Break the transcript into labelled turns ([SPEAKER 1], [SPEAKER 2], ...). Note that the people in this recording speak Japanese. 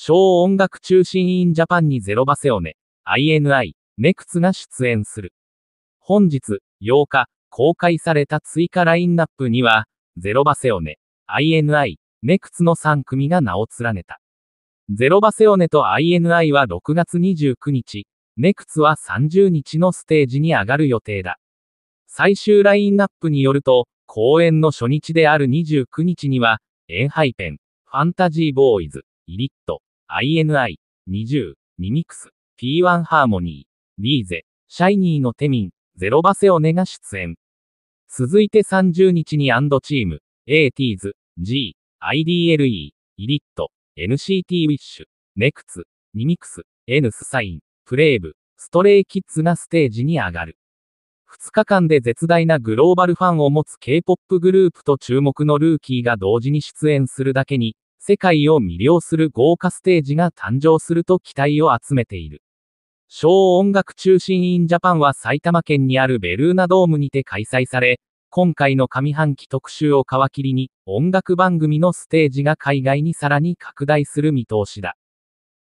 [SPEAKER 1] 小音楽中心インジャパンにゼロバセオネ、INI、ネクツが出演する。本日、8日、公開された追加ラインナップには、ゼロバセオネ、INI、ネクツの3組が名を連ねた。ゼロバセオネと INI は6月29日、ネクツは30日のステージに上がる予定だ。最終ラインナップによると、公演の初日である29日には、エンハイペン、ファンタジーボーイズ、イリット、INI、20、ニミクス、P1 ハーモニー、リーゼ、シャイニーのテミン、ゼロバセオネが出演。続いて30日にアンドチーム、ATs、G、IDLE、イリット、NCT ウィッシュ、ネクツ、ニミクス、N スサイン、プレイブ、ストレイキッズがステージに上がる。2日間で絶大なグローバルファンを持つ K-POP グループと注目のルーキーが同時に出演するだけに、世界を魅了する豪華ステージが誕生すると期待を集めている。小音楽中心インジャパンは埼玉県にあるベルーナドームにて開催され、今回の上半期特集を皮切りに、音楽番組のステージが海外にさらに拡大する見通しだ。